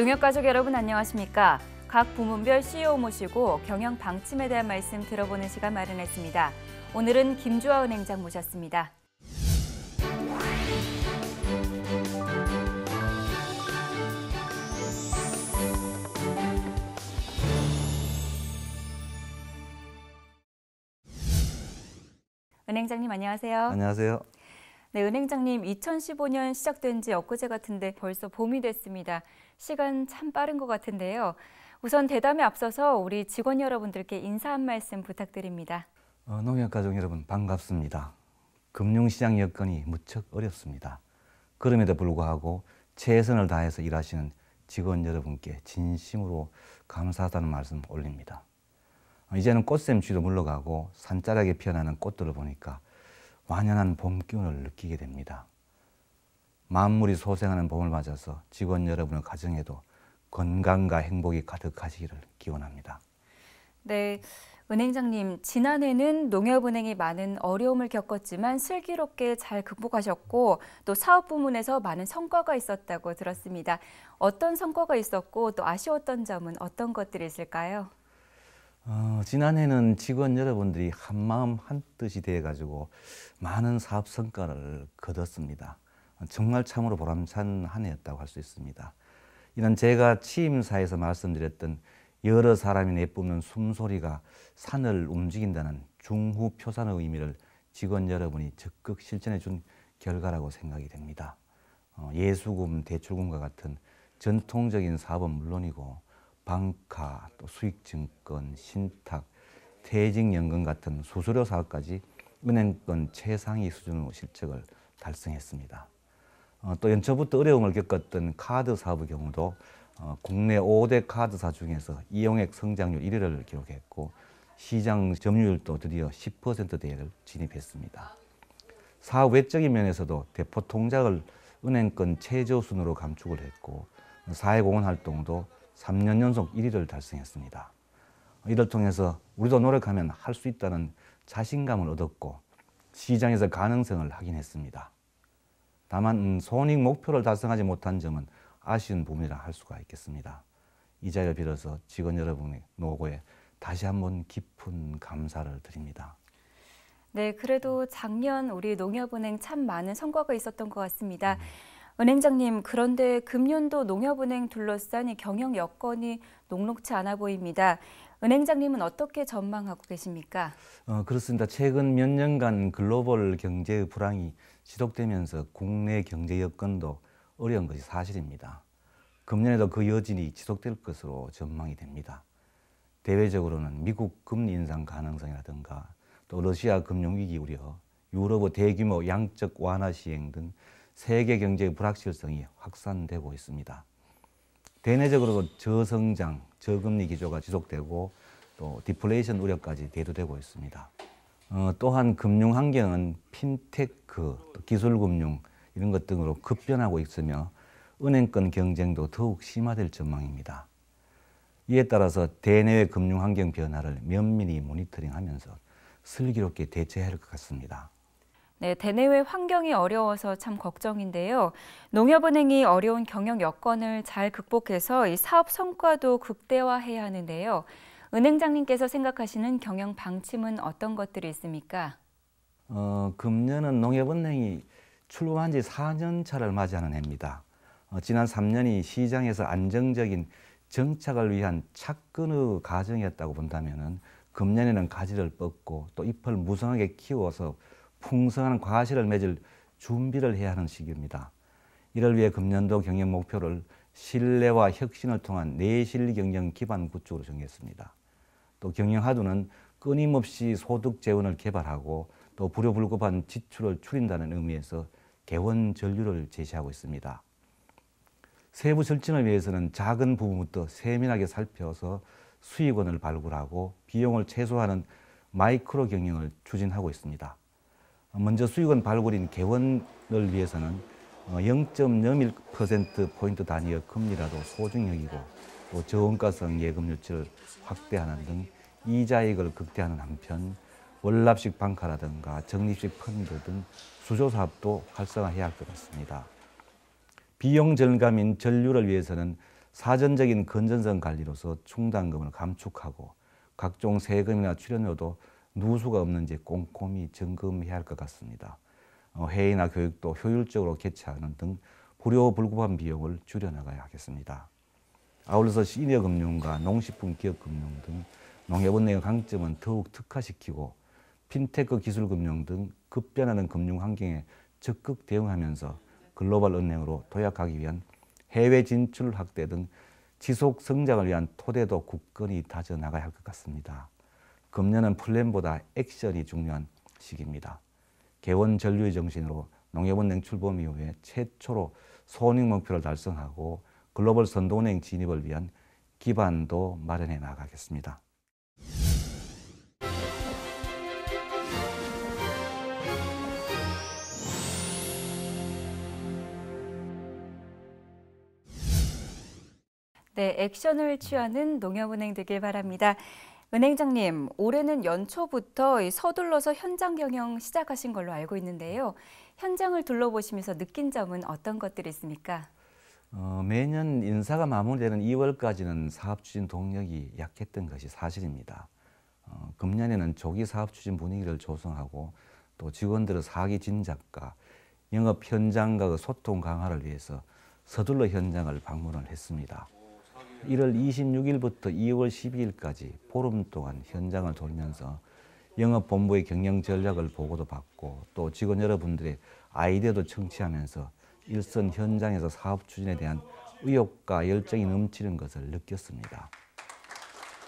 농협가족 여러분 안녕하십니까? 각 부문별 CEO 모시고 경영 방침에 대한 말씀 들어보는 시간 마련했습니다. 오늘은 김주아 은행장 모셨습니다. 은행장님 안녕하세요. 안녕하세요. 네, 은행장님 2015년 시작된 지 엊그제 같은데 벌써 봄이 됐습니다. 시간 참 빠른 것 같은데요. 우선 대담에 앞서서 우리 직원 여러분들께 인사 한 말씀 부탁드립니다. 어, 농협 가족 여러분 반갑습니다. 금융시장 여건이 무척 어렵습니다. 그럼에도 불구하고 최선을 다해서 일하시는 직원 여러분께 진심으로 감사하다는 말씀 올립니다. 어, 이제는 꽃샘추위도 물러가고 산자락에 피어나는 꽃들을 보니까 완연한 봄 기운을 느끼게 됩니다. 만물이 소생하는 봄을 맞아서 직원 여러분의 가정에도 건강과 행복이 가득하시기를 기원합니다. 네. 은행장님, 지난해는 농협은행이 많은 어려움을 겪었지만 슬기롭게 잘 극복하셨고 또 사업 부문에서 많은 성과가 있었다고 들었습니다. 어떤 성과가 있었고 또 아쉬웠던 점은 어떤 것들이 있을까요? 어, 지난해는 직원 여러분들이 한마음 한뜻이 돼가지고 많은 사업 성과를 거뒀습니다. 정말 참으로 보람찬 한 해였다고 할 수 있습니다. 이는 제가 취임사에서 말씀드렸던 여러 사람이 내뿜는 숨소리가 산을 움직인다는 중후 표산의 의미를 직원 여러분이 적극 실천해 준 결과라고 생각이 됩니다. 어, 예수금, 대출금과 같은 전통적인 사업은 물론이고 방카, 또 수익증권, 신탁, 퇴직연금 같은 수수료 사업까지 은행권 최상위 수준의 실적을 달성했습니다. 어, 또 연초부터 어려움을 겪었던 카드 사업의 경우도 어, 국내 5대 카드사 중에서 이용액 성장률 1위를 기록했고 시장 점유율도 드디어 10%대를 진입했습니다. 사업 외적인 면에서도 대포 통장을 은행권 최저 순으로 감축을 했고 사회공헌 활동도 3년 연속 1위를 달성했습니다. 이를 통해서 우리도 노력하면 할 수 있다는 자신감을 얻었고 시장에서 가능성을 확인했습니다. 다만 음, 손익 목표를 달성하지 못한 점은 아쉬운 부분이라 할 수가 있겠습니다. 이 자리를 빌어서 직원 여러분의 노고에 다시 한번 깊은 감사를 드립니다. 네, 그래도 작년 우리 농협은행 참 많은 성과가 있었던 것 같습니다. 음. 은행장님, 그런데 금년도 농협은행 둘러싼 이 경영 여건이 녹록치 않아 보입니다. 은행장님은 어떻게 전망하고 계십니까? 어, 그렇습니다. 최근 몇 년간 글로벌 경제 불황이 지속되면서 국내 경제 여건도 어려운 것이 사실입니다. 금년에도 그 여진이 지속될 것으로 전망이 됩니다. 대외적으로는 미국 금리 인상 가능성이라든가 또 러시아 금융위기 우려, 유럽의 대규모 양적 완화 시행 등 세계 경제의 불확실성이 확산되고 있습니다. 대내적으로 저성장, 저금리 기조가 지속되고 또 디플레이션 우려까지 대두되고 있습니다. 어, 또한 금융 환경은 핀테크, 기술 금융 이런 것 등으로 급변하고 있으며 은행권 경쟁도 더욱 심화될 전망입니다. 이에 따라서 대내외 금융 환경 변화를 면밀히 모니터링하면서 슬기롭게 대처해야 할 것 같습니다. 네, 대내외 환경이 어려워서 참 걱정인데요. 농협은행이 어려운 경영 여건을 잘 극복해서 이 사업 성과도 극대화해야 하는데요. 은행장님께서 생각하시는 경영 방침은 어떤 것들이 있습니까? 어, 금년은 농협은행이 출범한 지 4년 차를 맞이하는 해입니다. 어, 지난 3년이 시장에서 안정적인 정착을 위한 착근의 과정이었다고 본다면 금년에는 가지를 뻗고 또 잎을 무성하게 키워서 풍성한 과실을 맺을 준비를 해야 하는 시기입니다. 이를 위해 금년도 경영 목표를 신뢰와 혁신을 통한 내실 경영 기반 구축으로 정했습니다. 또 경영 하두는 끊임없이 소득 재원을 개발하고 또 불효불급한 지출을 줄인다는 의미에서 개원 전류를 제시하고 있습니다. 세부 절진을 위해서는 작은 부분부터 세밀하게 살펴서 수익원을 발굴하고 비용을 최소화하는 마이크로 경영을 추진하고 있습니다. 먼저 수익원 발굴인 개원을 위해서는 0.01%포인트 어, 단위의 금리라도 소중 여이고또 저원가성 예금 유치를 확대하는 등 이자익을 극대하는 한편 월납식 방카라든가 적립식 펀드 등 수조 사업도 활성화해야 할 것 같습니다. 비용 절감인 전류를 위해서는 사전적인 건전성 관리로서 충당금을 감축하고 각종 세금이나 출연료도 누수가 없는지 꼼꼼히 점검해야 할 것 같습니다. 회의나 어, 교육도 효율적으로 개최하는 등 불효불급한 비용을 줄여나가야 하겠습니다. 아울러서 시니어금융과 농식품기업금융 등 농협은행의 강점은 더욱 특화시키고 핀테크 기술금융 등 급변하는 금융 환경에 적극 대응하면서 글로벌 은행으로 도약하기 위한 해외 진출 확대 등 지속 성장을 위한 토대도 굳건히 다져나가야 할 것 같습니다. 금년은 플랜보다 액션이 중요한 시기입니다. 개원 전류의 정신으로 농협은 냉출범 이후에 최초로 소익 목표를 달성하고 글로벌 선도은행 진입을 위한 기반도 마련해 나가겠습니다. 네, 액션을 취하는 농협은행 되길 바랍니다. 은행장님, 올해는 연초부터 서둘러서 현장 경영 시작하신 걸로 알고 있는데요. 현장을 둘러보시면서 느낀 점은 어떤 것들이 있습니까? 어, 매년 인사가 마무리되는 2월까지는 사업 추진 동력이 약했던 것이 사실입니다. 어, 금년에는 조기 사업 추진 분위기를 조성하고 또 직원들의 사기 진작과 영업 현장과 그 소통 강화를 위해서 서둘러 현장을 방문을 했습니다. 1월 26일부터 2월 12일까지 보름 동안 현장을 돌면서 영업본부의 경영 전략을 보고도 받고 또 직원 여러분들의 아이디어도 청취하면서 일선 현장에서 사업 추진에 대한 의욕과 열정이 넘치는 것을 느꼈습니다.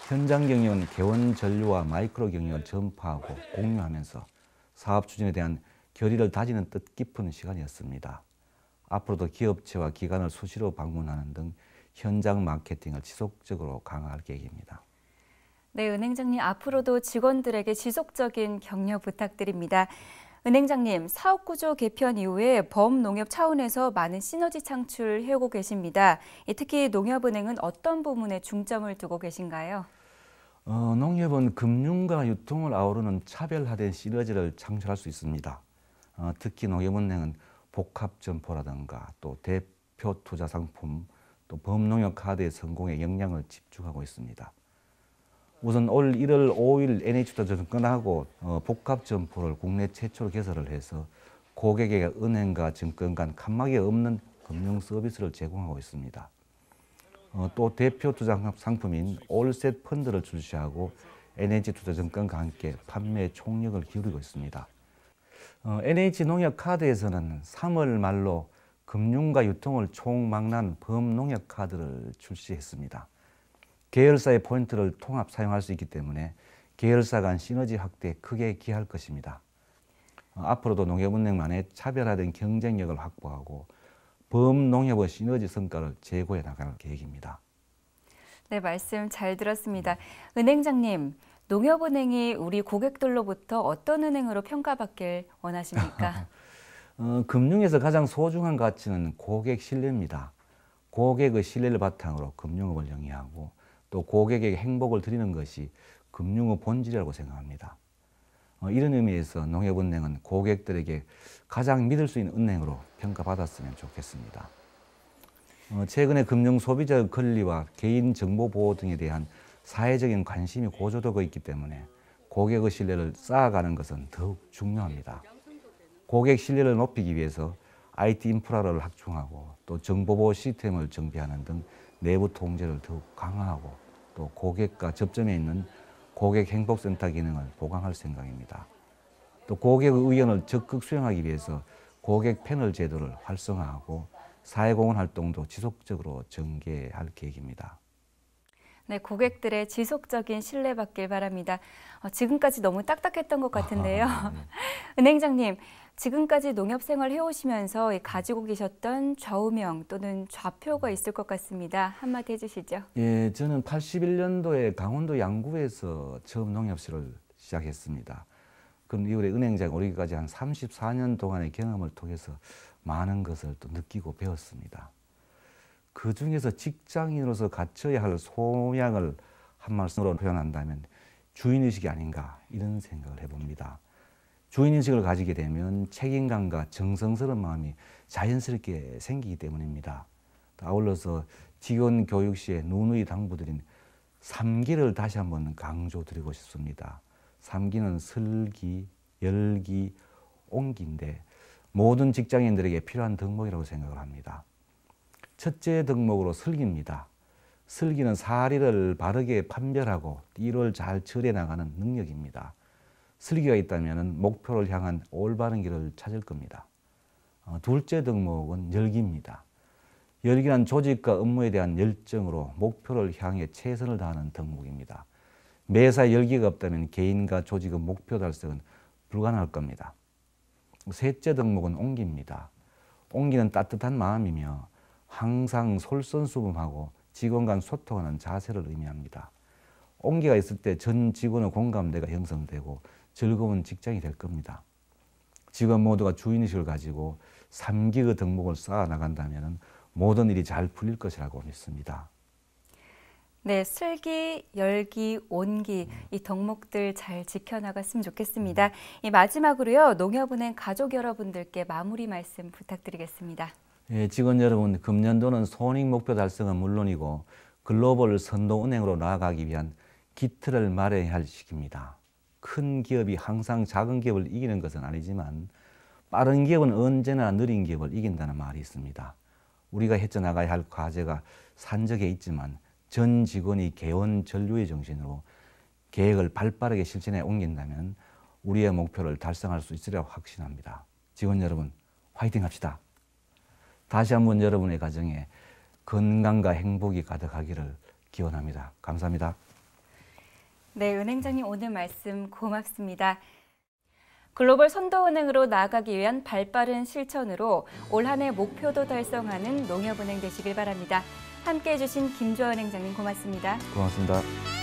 현장 경영은 개원 전류와 마이크로 경영을 전파하고 공유하면서 사업 추진에 대한 결의를 다지는 뜻깊은 시간이었습니다. 앞으로도 기업체와 기관을 수시로 방문하는 등 현장 마케팅을 지속적으로 강화할 계획입니다. 네, 은행장님 앞으로도 직원들에게 지속적인 격려 부탁드립니다. 은행장님, 사업구조 개편 이후에 범농협 차원에서 많은 시너지 창출 해오고 계십니다. 특히 농협은행은 어떤 부문에 중점을 두고 계신가요? 어, 농협은 금융과 유통을 아우르는 차별화된 시너지를 창출할 수 있습니다. 어, 특히 농협은행은 복합점포라든가 또 대표 투자 상품, 또 범농협 카드의 성공에 영향을 집중하고 있습니다. 우선 올 1월 5일 NH투자 증권하고 어, 복합 점포를 국내 최초로 개설을 해서 고객에게 은행과 증권 간 칸막이 없는 금융 서비스를 제공하고 있습니다. 어, 또 대표 투자 상품인 올셋 펀드를 출시하고 NH투자증권과 함께 판매 총력을 기울이고 있습니다. 어, NH농협카드에서는 3월 말로 금융과 유통을 총망란 범농협 카드를 출시했습니다. 계열사의 포인트를 통합 사용할 수 있기 때문에 계열사 간 시너지 확대에 크게 기여할 것입니다. 어, 앞으로도 농협은행만의 차별화된 경쟁력을 확보하고 범농협의 시너지 성과를 제고해 나갈 계획입니다. 네, 말씀 잘 들었습니다. 은행장님, 농협은행이 우리 고객들로부터 어떤 은행으로 평가받길 원하십니까? 어, 금융에서 가장 소중한 가치는 고객 신뢰입니다. 고객의 신뢰를 바탕으로 금융업을 영위하고 또 고객에게 행복을 드리는 것이 금융의 본질이라고 생각합니다. 어, 이런 의미에서 농협은행은 고객들에게 가장 믿을 수 있는 은행으로 평가받았으면 좋겠습니다. 어, 최근에 금융 소비자 권리와 개인 정보 보호 등에 대한 사회적인 관심이 고조되고 있기 때문에 고객의 신뢰를 쌓아가는 것은 더욱 중요합니다. 고객 신뢰를 높이기 위해서 IT 인프라를 확충하고 또 정보보호 시스템을 정비하는 등 내부 통제를 더욱 강화하고 또 고객과 접점에 있는 고객 행복센터 기능을 보강할 생각입니다. 또 고객의 의견을 적극 수용하기 위해서 고객 패널 제도를 활성화하고 사회공헌 활동도 지속적으로 전개할 계획입니다. 네, 고객들의 지속적인 신뢰받길 바랍니다. 어, 지금까지 너무 딱딱했던 것 같은데요. 아, 네. 은행장님, 지금까지 농협 생활 해오시면서 가지고 계셨던 좌우명 또는 좌표가 있을 것 같습니다. 한마디 해주시죠. 예, 저는 81년도에 강원도 양구에서 처음 농협실을 시작했습니다. 그럼 이후에 은행장 오르기까지 한 34년 동안의 경험을 통해서 많은 것을 또 느끼고 배웠습니다. 그 중에서 직장인으로서 갖춰야 할 소양을 한 말씀으로 표현한다면 주인의식이 아닌가 이런 생각을 해봅니다. 주인의식을 가지게 되면 책임감과 정성스러운 마음이 자연스럽게 생기기 때문입니다. 아울러서 직원 교육 시에 누누이 당부드린 삼기를 다시 한번 강조드리고 싶습니다. 삼기는 슬기 열기, 옹기인데 모든 직장인들에게 필요한 덕목이라고 생각을 합니다. 첫째 덕목으로 슬깁니다. 슬기는 사리를 바르게 판별하고 일을 잘처해 나가는 능력입니다. 슬기가 있다면 목표를 향한 올바른 길을 찾을 겁니다. 어, 둘째 덕목은 열기입니다. 열기란 조직과 업무에 대한 열정으로 목표를 향해 최선을 다하는 덕목입니다. 매사 열기가 없다면 개인과 조직의 목표 달성은 불가능할 겁니다. 셋째 덕목은 옹기입니다. 옹기는 따뜻한 마음이며 항상 솔선수범하고 직원 간 소통하는 자세를 의미합니다. 온기가 있을 때 전 직원의 공감대가 형성되고 즐거운 직장이 될 겁니다. 직원 모두가 주인의식을 가지고 3기의 덕목을 쌓아 나간다면 모든 일이 잘 풀릴 것이라고 믿습니다. 네, 슬기, 열기, 온기 이 덕목들 잘 지켜나갔으면 좋겠습니다. 음. 마지막으로요, 농협은행 가족 여러분들께 마무리 말씀 부탁드리겠습니다. 예, 직원 여러분, 금년도는 손익 목표 달성은 물론이고 글로벌 선도 은행으로 나아가기 위한 기틀을 마련해야 할 시기입니다. 큰 기업이 항상 작은 기업을 이기는 것은 아니지만 빠른 기업은 언제나 느린 기업을 이긴다는 말이 있습니다. 우리가 헤쳐나가야 할 과제가 산적에 있지만 전 직원이 개원 전류의 정신으로 계획을 발빠르게 실천해 옮긴다면 우리의 목표를 달성할 수있으리라 확신합니다. 직원 여러분, 화이팅 합시다. 다시 한번 여러분의 가정에 건강과 행복이 가득하기를 기원합니다. 감사합니다. 네, 은행장님 오늘 말씀 고맙습니다. 글로벌 선도은행으로 나아가기 위한 발빠른 실천으로 올한해 목표도 달성하는 농협은행 되시길 바랍니다. 함께해 주신 김조현 행장님 고맙습니다. 고맙습니다.